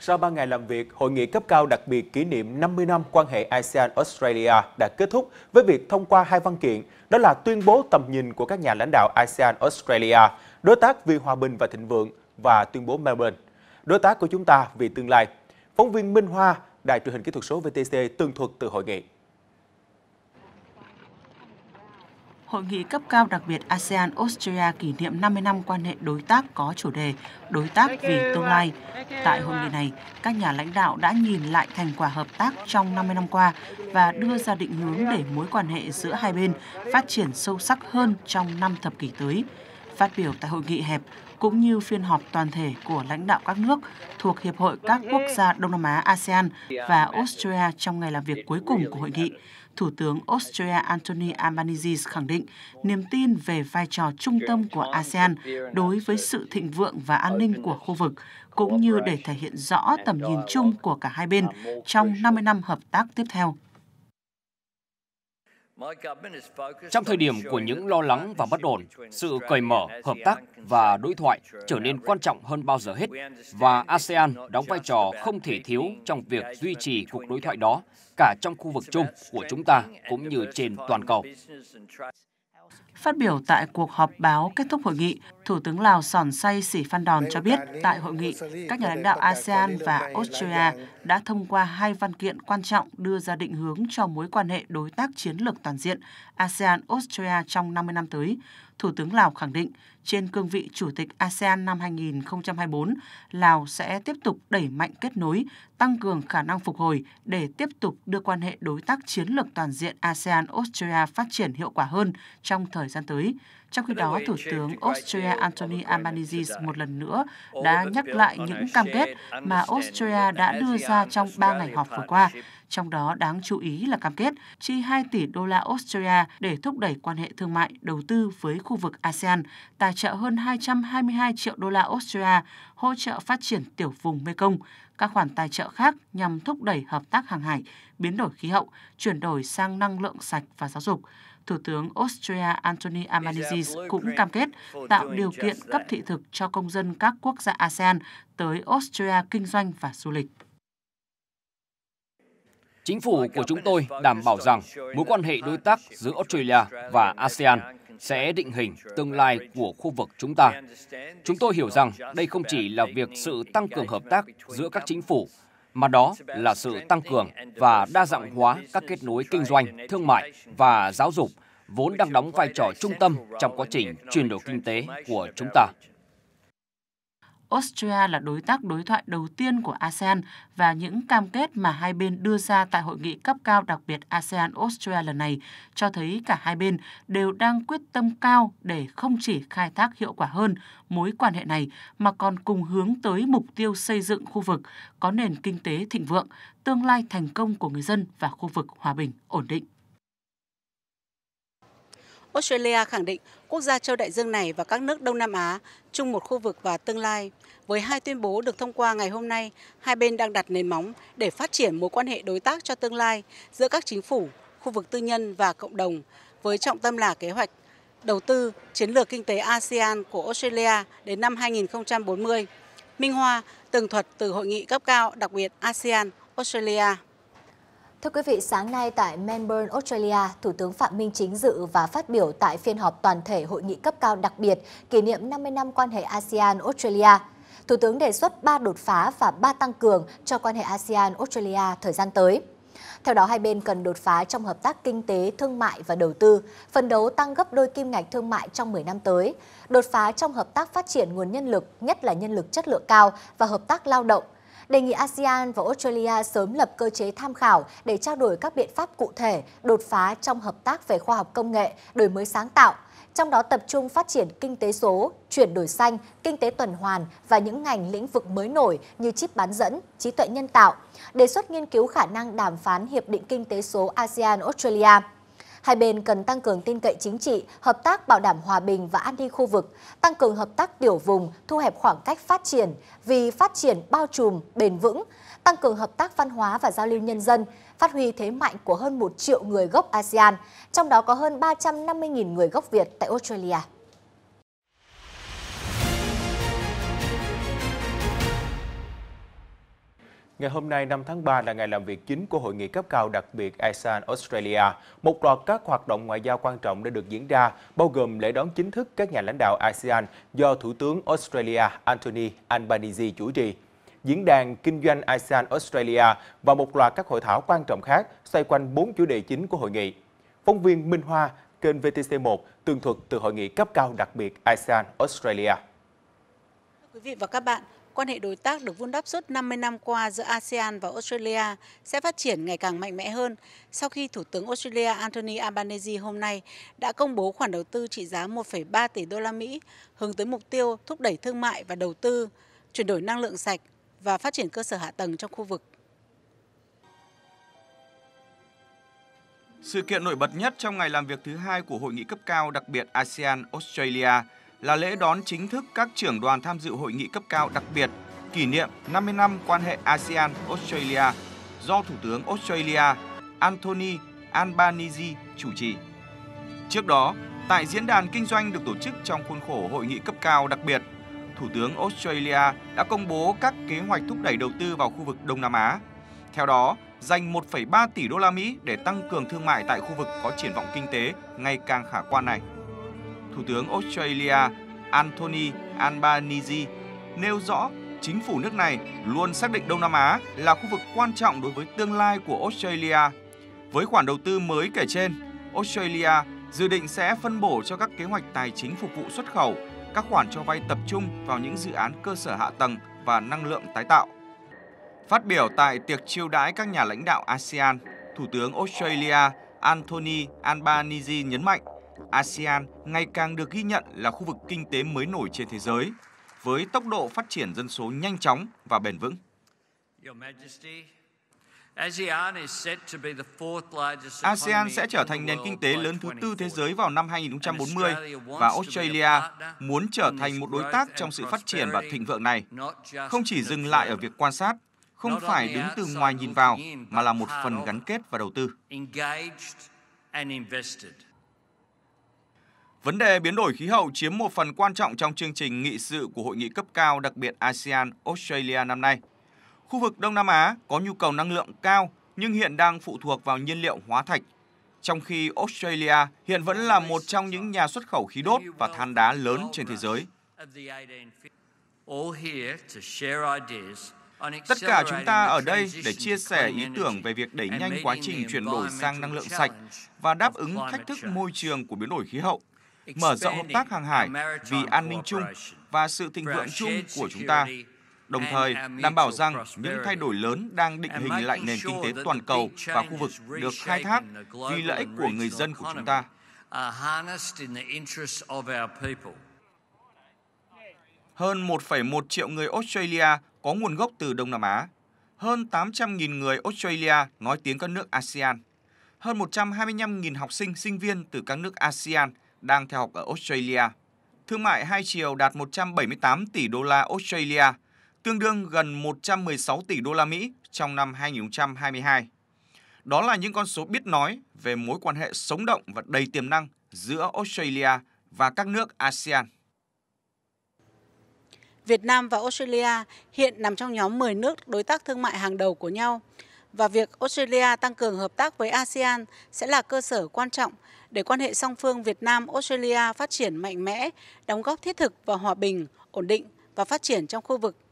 Sau 3 ngày làm việc, hội nghị cấp cao đặc biệt kỷ niệm 50 năm quan hệ ASEAN-Australia đã kết thúc với việc thông qua hai văn kiện, đó là tuyên bố tầm nhìn của các nhà lãnh đạo ASEAN-Australia, đối tác vì hòa bình và thịnh vượng và tuyên bố Melbourne, đối tác của chúng ta vì tương lai. Phóng viên Minh Hoa, Đài truyền hình kỹ thuật số VTC tường thuật từ hội nghị. Hội nghị cấp cao đặc biệt ASEAN-Australia kỷ niệm 50 năm quan hệ đối tác có chủ đề Đối tác vì tương lai. Tại hội nghị này, các nhà lãnh đạo đã nhìn lại thành quả hợp tác trong 50 năm qua và đưa ra định hướng để mối quan hệ giữa hai bên phát triển sâu sắc hơn trong năm thập kỷ tới. Phát biểu tại hội nghị hẹp cũng như phiên họp toàn thể của lãnh đạo các nước thuộc Hiệp hội các quốc gia Đông Nam Á ASEAN và Australia trong ngày làm việc cuối cùng của hội nghị, Thủ tướng Austria Anthony Albanese khẳng định niềm tin về vai trò trung tâm của ASEAN đối với sự thịnh vượng và an ninh của khu vực, cũng như để thể hiện rõ tầm nhìn chung của cả hai bên trong 50 năm hợp tác tiếp theo. Trong thời điểm của những lo lắng và bất ổn, sự cởi mở, hợp tác và đối thoại trở nên quan trọng hơn bao giờ hết và ASEAN đóng vai trò không thể thiếu trong việc duy trì cuộc đối thoại đó cả trong khu vực chung của chúng ta cũng như trên toàn cầu. Phát biểu tại cuộc họp báo kết thúc hội nghị, Thủ tướng Lào Sòn Say Sĩ Phan Đòn cho biết tại hội nghị, các nhà lãnh đạo ASEAN và Australia đã thông qua hai văn kiện quan trọng đưa ra định hướng cho mối quan hệ đối tác chiến lược toàn diện ASEAN-Australia trong 50 năm tới. Thủ tướng Lào khẳng định, trên cương vị Chủ tịch ASEAN năm 2024, Lào sẽ tiếp tục đẩy mạnh kết nối, tăng cường khả năng phục hồi để tiếp tục đưa quan hệ đối tác chiến lược toàn diện ASEAN-Australia phát triển hiệu quả hơn trong thời thời gian tới. Trong khi đó, Thủ tướng Australia Anthony Albanese một lần nữa đã nhắc lại những cam kết mà Australia đã đưa ra trong ba ngày họp vừa qua, trong đó đáng chú ý là cam kết chi 2 tỷ đô la Australia để thúc đẩy quan hệ thương mại đầu tư với khu vực ASEAN, tài trợ hơn 222 triệu đô la Australia hỗ trợ phát triển tiểu vùng Mekong, các khoản tài trợ khác nhằm thúc đẩy hợp tác hàng hải, biến đổi khí hậu, chuyển đổi sang năng lượng sạch và giáo dục. Thủ tướng Australia Anthony Albanese cũng cam kết tạo điều kiện cấp thị thực cho công dân các quốc gia ASEAN tới Australia kinh doanh và du lịch. Chính phủ của chúng tôi đảm bảo rằng mối quan hệ đối tác giữa Australia và ASEAN sẽ định hình tương lai của khu vực chúng ta. Chúng tôi hiểu rằng đây không chỉ là việc sự tăng cường hợp tác giữa các chính phủ mà đó là sự tăng cường và đa dạng hóa các kết nối kinh doanh, thương mại và giáo dục vốn đang đóng vai trò trung tâm trong quá trình chuyển đổi kinh tế của chúng ta. Austria là đối tác đối thoại đầu tiên của ASEAN và những cam kết mà hai bên đưa ra tại hội nghị cấp cao đặc biệt ASEAN-Austria lần này cho thấy cả hai bên đều đang quyết tâm cao để không chỉ khai thác hiệu quả hơn mối quan hệ này mà còn cùng hướng tới mục tiêu xây dựng khu vực có nền kinh tế thịnh vượng, tương lai thành công của người dân và khu vực hòa bình ổn định. Australia khẳng định quốc gia châu đại dương này và các nước Đông Nam Á chung một khu vực và tương lai. Với hai tuyên bố được thông qua ngày hôm nay, hai bên đang đặt nền móng để phát triển mối quan hệ đối tác cho tương lai giữa các chính phủ, khu vực tư nhân và cộng đồng, với trọng tâm là kế hoạch đầu tư chiến lược kinh tế ASEAN của Australia đến năm 2040. Minh Hoa tường thuật từ hội nghị cấp cao đặc biệt ASEAN Australia Thưa quý vị, sáng nay tại Melbourne, Australia, Thủ tướng Phạm Minh Chính dự và phát biểu tại phiên họp toàn thể hội nghị cấp cao đặc biệt kỷ niệm 50 năm quan hệ ASEAN-Australia. Thủ tướng đề xuất 3 đột phá và 3 tăng cường cho quan hệ ASEAN-Australia thời gian tới. Theo đó, hai bên cần đột phá trong hợp tác kinh tế, thương mại và đầu tư, phân đấu tăng gấp đôi kim ngạch thương mại trong 10 năm tới, đột phá trong hợp tác phát triển nguồn nhân lực, nhất là nhân lực chất lượng cao và hợp tác lao động – đề nghị ASEAN và Australia sớm lập cơ chế tham khảo để trao đổi các biện pháp cụ thể, đột phá trong hợp tác về khoa học công nghệ, đổi mới sáng tạo, trong đó tập trung phát triển kinh tế số, chuyển đổi xanh, kinh tế tuần hoàn và những ngành lĩnh vực mới nổi như chip bán dẫn, trí tuệ nhân tạo, đề xuất nghiên cứu khả năng đàm phán Hiệp định Kinh tế số ASEAN-Australia. Hai bên cần tăng cường tin cậy chính trị, hợp tác bảo đảm hòa bình và an ninh khu vực, tăng cường hợp tác tiểu vùng, thu hẹp khoảng cách phát triển vì phát triển bao trùm, bền vững, tăng cường hợp tác văn hóa và giao lưu nhân dân, phát huy thế mạnh của hơn 1 triệu người gốc ASEAN, trong đó có hơn 350.000 người gốc Việt tại Australia. Ngày hôm nay 5 tháng 3 là ngày làm việc chính của hội nghị cấp cao đặc biệt ASEAN Australia. Một loạt các hoạt động ngoại giao quan trọng đã được diễn ra, bao gồm lễ đón chính thức các nhà lãnh đạo ASEAN do Thủ tướng Australia Anthony Albanese chủ trì. Diễn đàn Kinh doanh ASEAN Australia và một loạt các hội thảo quan trọng khác xoay quanh bốn chủ đề chính của hội nghị. Phóng viên Minh Hoa, kênh VTC1, tường thuật từ hội nghị cấp cao đặc biệt ASEAN Australia. Quý vị và các bạn, quan hệ đối tác được vun đắp suốt 50 năm qua giữa ASEAN và Australia sẽ phát triển ngày càng mạnh mẽ hơn sau khi Thủ tướng Australia Anthony Albanese hôm nay đã công bố khoản đầu tư trị giá 1,3 tỷ đô la Mỹ hướng tới mục tiêu thúc đẩy thương mại và đầu tư, chuyển đổi năng lượng sạch và phát triển cơ sở hạ tầng trong khu vực. Sự kiện nổi bật nhất trong ngày làm việc thứ hai của hội nghị cấp cao đặc biệt ASEAN Australia là lễ đón chính thức các trưởng đoàn tham dự hội nghị cấp cao đặc biệt kỷ niệm 50 năm quan hệ ASEAN Australia do Thủ tướng Australia Anthony Albanese chủ trì. Trước đó, tại diễn đàn kinh doanh được tổ chức trong khuôn khổ hội nghị cấp cao đặc biệt, Thủ tướng Australia đã công bố các kế hoạch thúc đẩy đầu tư vào khu vực Đông Nam Á. Theo đó, dành 1,3 tỷ đô la Mỹ để tăng cường thương mại tại khu vực có triển vọng kinh tế ngày càng khả quan này. Thủ tướng Australia Anthony Albanese nêu rõ chính phủ nước này luôn xác định Đông Nam Á là khu vực quan trọng đối với tương lai của Australia. Với khoản đầu tư mới kể trên, Australia dự định sẽ phân bổ cho các kế hoạch tài chính phục vụ xuất khẩu, các khoản cho vay tập trung vào những dự án cơ sở hạ tầng và năng lượng tái tạo. Phát biểu tại tiệc chiêu đãi các nhà lãnh đạo ASEAN, Thủ tướng Australia Anthony Albanese nhấn mạnh ASEAN ngày càng được ghi nhận là khu vực kinh tế mới nổi trên thế giới, với tốc độ phát triển dân số nhanh chóng và bền vững. ASEAN sẽ trở thành nền kinh tế lớn thứ tư thế giới vào năm 2040 và Australia muốn trở thành một đối tác trong sự phát triển và thịnh vượng này, không chỉ dừng lại ở việc quan sát, không phải đứng từ ngoài nhìn vào mà là một phần gắn kết và đầu tư. Vấn đề biến đổi khí hậu chiếm một phần quan trọng trong chương trình nghị sự của hội nghị cấp cao đặc biệt ASEAN Australia năm nay. Khu vực Đông Nam Á có nhu cầu năng lượng cao nhưng hiện đang phụ thuộc vào nhiên liệu hóa thạch, trong khi Australia hiện vẫn là một trong những nhà xuất khẩu khí đốt và than đá lớn trên thế giới. Tất cả chúng ta ở đây để chia sẻ ý tưởng về việc đẩy nhanh quá trình chuyển đổi sang năng lượng sạch và đáp ứng thách thức môi trường của biến đổi khí hậu mở rộng hợp tác hàng hải vì an ninh chung và sự thịnh vượng chung của chúng ta, đồng thời đảm bảo rằng những thay đổi lớn đang định hình lại nền kinh tế toàn cầu và khu vực được khai thác vì lợi ích của người dân của chúng ta. Hơn 1,1 triệu người Australia có nguồn gốc từ Đông Nam Á. Hơn 800.000 người Australia nói tiếng các nước ASEAN. Hơn 125.000 học sinh, sinh viên từ các nước ASEAN – đang theo học ở Australia. Thương mại hai chiều đạt 178 tỷ đô la Australia, tương đương gần 116 tỷ đô la Mỹ trong năm 2022. Đó là những con số biết nói về mối quan hệ sống động và đầy tiềm năng giữa Australia và các nước ASEAN. Việt Nam và Australia hiện nằm trong nhóm 10 nước đối tác thương mại hàng đầu của nhau và việc Australia tăng cường hợp tác với ASEAN sẽ là cơ sở quan trọng để quan hệ song phương Việt Nam Australia phát triển mạnh mẽ, đóng góp thiết thực vào hòa bình, ổn định và phát triển trong khu vực